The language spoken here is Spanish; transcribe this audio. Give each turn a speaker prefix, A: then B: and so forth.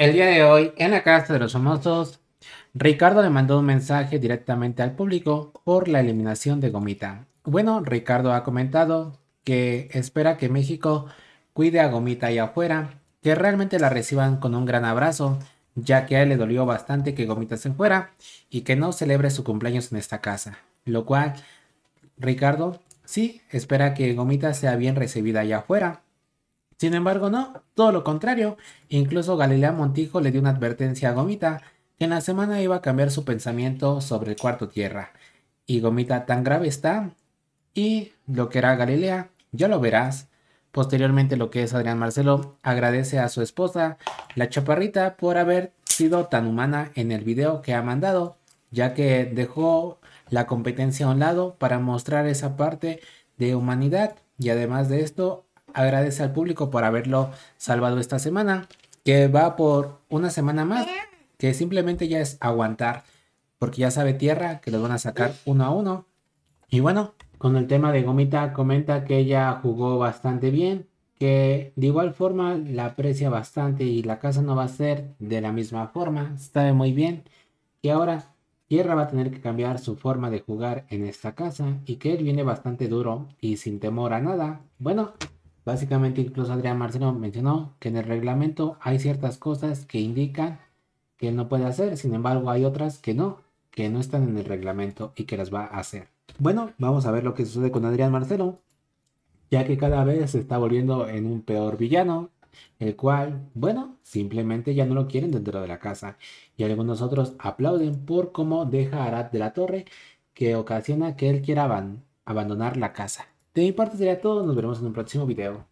A: El día de hoy, en la Casa de los Famosos, Ricardo le mandó un mensaje directamente al público por la eliminación de Gomita. Bueno, Ricardo ha comentado que espera que México cuide a Gomita allá afuera, que realmente la reciban con un gran abrazo, ya que a él le dolió bastante que Gomita se fuera y que no celebre su cumpleaños en esta casa. Lo cual, Ricardo, sí, espera que Gomita sea bien recibida allá afuera, sin embargo, no, todo lo contrario. Incluso Galilea Montijo le dio una advertencia a Gomita, que en la semana iba a cambiar su pensamiento sobre el cuarto tierra. Y Gomita tan grave está, y lo que era Galilea, ya lo verás. Posteriormente, lo que es Adrián Marcelo agradece a su esposa, la chaparrita, por haber sido tan humana en el video que ha mandado, ya que dejó la competencia a un lado para mostrar esa parte de humanidad y además de esto agradece al público por haberlo salvado esta semana, que va por una semana más, que simplemente ya es aguantar, porque ya sabe Tierra que lo van a sacar uno a uno. Y bueno, con el tema de Gomita, comenta que ella jugó bastante bien, que de igual forma la aprecia bastante y la casa no va a ser de la misma forma, sabe muy bien Y ahora Tierra va a tener que cambiar su forma de jugar en esta casa y que él viene bastante duro y sin temor a nada. Bueno, Básicamente, incluso Adrián Marcelo mencionó que en el reglamento hay ciertas cosas que indican que él no puede hacer, sin embargo, hay otras que no, que no están en el reglamento y que las va a hacer. Bueno, vamos a ver lo que sucede con Adrián Marcelo, ya que cada vez se está volviendo en un peor villano, el cual, bueno, simplemente ya no lo quieren dentro de la casa. Y algunos otros aplauden por cómo deja a Arad de la Torre, que ocasiona que él quiera abandonar la casa. De mi parte sería todo, nos veremos en un próximo video.